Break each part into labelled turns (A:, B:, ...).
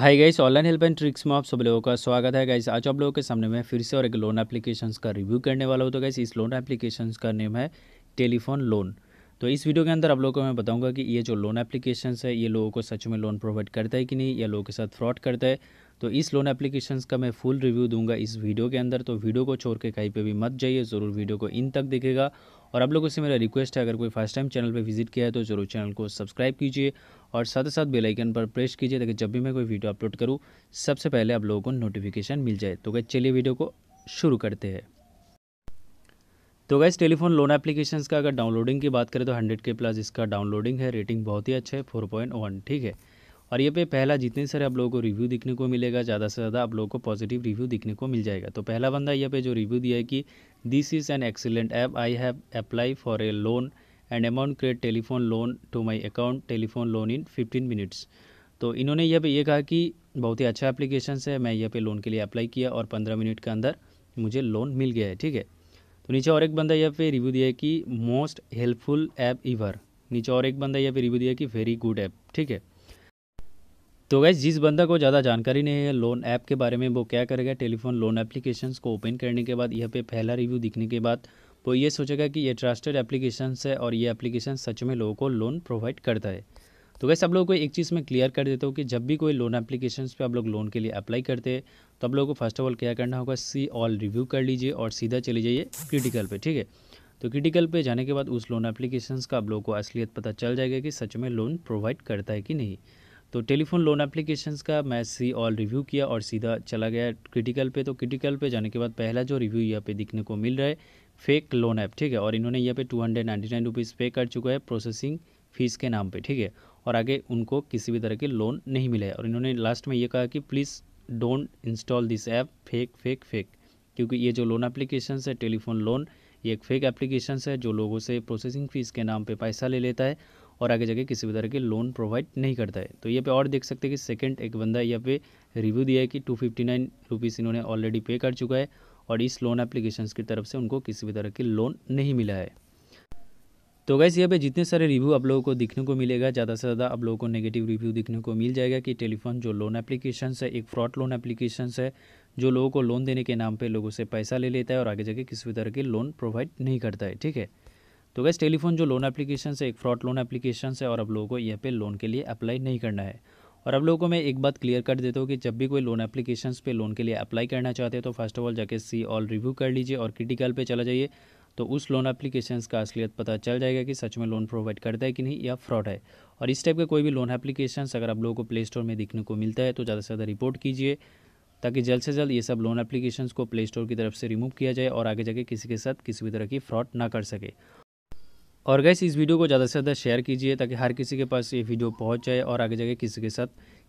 A: hi guys online help and tricks में आप सब लोगों का स्वागत है गाइस आज आप लोगों के सामने मैं फिर से और एक लोन एप्लीकेशंस का रिव्यू करने वाला हूँ तो गाइस इस लोन एप्लीकेशंस का नेम है टेलीफोन लोन तो इस वीडियो के अंदर आप लोगों को मैं बताऊंगा कि ये जो लोन एप्लीकेशंस है ये लोगों को सच में लोन प्रोवाइड करता है कि नहीं या लोगों के साथ फ्रॉड करता है तो इस लोन एप्लीकेशंस का मैं फुल रिव्यू दूंगा इस वीडियो के अंदर तो वीडियो को छोड़ के कहीं पर भी मत जाइए ज़रूर वीडियो को इन तक देखेगा और आप लोगों से मेरा रिक्वेस्ट है अगर कोई फर्स्ट टाइम चैनल पर विजिट किया है तो ज़रूर चैनल को सब्सक्राइब कीजिए और साथ ही साथ बेलाइकन पर प्रेस कीजिए ताकि जब भी मैं कोई वीडियो अपलोड करूँ सबसे पहले आप लोगों को नोटिफिकेशन मिल जाए तो गए चलिए वीडियो को शुरू करते हैं तो गैस टेलीफोन लोन एप्लीकेशंस का अगर डाउनलोडिंग की बात करें तो हंड्रेड के प्लस इसका डाउनलोडिंग है रेटिंग बहुत ही अच्छा है फोर पॉइंट वन ठीक है और ये पे पहला जितने सारे आप लोगों को रिव्यू दिखने को मिलेगा ज़्यादा से ज़्यादा आप लोगों को पॉजिटिव रिव्यू दिखने को मिल जाएगा तो पहला बंदा ये पे जो रिव्यू दिया है कि this is an excellent app I have apply for a loan and amount create telephone loan to my account telephone loan in fifteen minutes तो इन्होंने यह ये कहा कि बहुत ही अच्छा एप्लीकेशन है मैं यह पे लोन के लिए अप्लाई किया और पंद्रह मिनट के अंदर मुझे लोन मिल गया है ठीक है तो नीचे और एक बंदा यहाँ पे रिव्यू दिया कि मोस्ट हेल्पफुल ऐप इवर नीचे और एक बंदा यहाँ पे रिव्यू दिया कि वेरी गुड ऐप ठीक है तो वैसे जिस बंदा को ज़्यादा जानकारी नहीं है लोन ऐप के बारे में वो क्या करेगा टेलीफोन लोन एप्लीकेशन को ओपन करने के बाद यहाँ पे पहला रिव्यू दिखने के बाद वो ये सोचेगा कि ये ट्रस्टेड एप्लीकेशन है और ये एप्लीकेशन सच में लोगों को लोन प्रोवाइड करता है तो वैसे आप लोगों को एक चीज़ में क्लियर कर देता हूँ कि जब भी कोई लोन एप्लीकेशन पे आप लोग लोन के लिए अप्लाई करते हैं तो आप लोगों को फर्स्ट ऑफ ऑल क्या करना होगा सी ऑल रिव्यू कर लीजिए और सीधा चले जाइए क्रिटिकल पे ठीक है तो क्रिटिकल पे जाने के बाद उस लोन एप्लीकेशन का आप लोगों को असलियत पता चल जाएगा कि सच में लोन प्रोवाइड करता है कि नहीं तो टेलीफोन लोन एप्लीकेशन का मैं सी ऑल रिव्यू किया और सीधा चला गया क्रिटिकल पे तो क्रिटिकल पे जाने के बाद पहला जो रिव्यू यहाँ पे दिखने को मिल रहा है फेक लोन ऐप ठीक है और इन्होंने यहाँ पे two hundred ninety nine rupees pay कर चुका है प्रोसेसिंग फ़ीस के नाम पे ठीक है और आगे उनको किसी भी तरह के लोन नहीं मिले और इन्होंने लास्ट में ये कहा कि please don't install this app fake fake fake क्योंकि ये जो लोन एप्लीकेशन है टेलीफोन लोन ये एक फेक एप्लीकेशन है जो लोगों से प्रोसेसिंग फ़ीस के नाम पर पैसा ले लेता है और आगे जाके किसी भी तरह के लोन प्रोवाइड नहीं करता है तो ये पे और देख सकते हैं कि सेकंड एक बंदा यहाँ पे रिव्यू दिया है कि टू फिफ्टी नाइन रुपीज़ इन्होंने ऑलरेडी पे कर चुका है और इस लोन एप्लीकेशन की तरफ से उनको किसी भी तरह के लोन नहीं मिला है तो गैस यहाँ पे जितने सारे रिव्यू आप लोगों को दिखने को मिलेगा ज़्यादा से ज़्यादा आप लोगों को नेगेटिव रिव्यू दिखने को मिल जाएगा कि टेलीफोन जो लोन एप्लीकेशन है एक फ्रॉड लोन एप्लीकेशन है जो लोगों को लोन देने के नाम पे लोगों से पैसा ले लेता है और आगे जाके किसी भी तरह के लोन प्रोवाइड नहीं करता है ठीक है तो गैस टेलीफोन जो लोन एप्लीकेशन है एक फ्रॉड लोन एप्लीकेशन है और अब लोगों को यहाँ पे लोन के लिए अप्लाई नहीं करना है और अब लोगों को मैं एक बात क्लियर कर देता हूँ कि जब भी कोई लोन एप्लीकेशन पे लोन के लिए अप्लाई करना चाहते हो तो फर्स्ट ऑफ ऑल जाके सी ऑल रिव्यू कर लीजिए और क्रिटिकल पे चला जाइए तो उस लोन एप्लीकेशन का असलियत पता चल जाएगा कि सच में लोन प्रोवाइड करता है कि नहीं या फ्रॉड है और इस टाइप का कोई भी लोन एप्लीकेशन अगर आप लोगों को प्ले स्टोर में दिखने को मिलता है तो ज़्यादा से ज़्यादा रिपोर्ट कीजिए ताकि जल्द से जल्द ये सब लोन एप्लीकेशंस को प्ले स्टोर की तरफ से रिमूव किया जाए और आगे जाके किसी के साथ किसी भी तरह की फ्रॉड ना कर सके और गैस इस वीडियो को ज़्यादा से ज़्यादा शेयर कीजिए ताकि हर किसी के पास ये वीडियो पहुँच जाए और आगे जाके किसी के साथ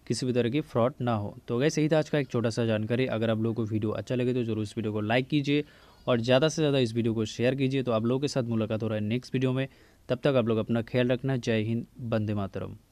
A: किसी भी तरह की फ्रॉड ना हो तो गैस यही था आज का एक छोटा सा जानकारी अगर आप लोगों को वीडियो अच्छा लगे तो जरूर इस वीडियो को लाइक कीजिए और ज़्यादा से ज़्यादा इस वीडियो को शेयर कीजिए तो आप लोगों के साथ मुलाकात हो रहा है नेक्स्ट वीडियो में तब तक आप लोग अपना ख्याल रखना जय हिंद बंदे मातरम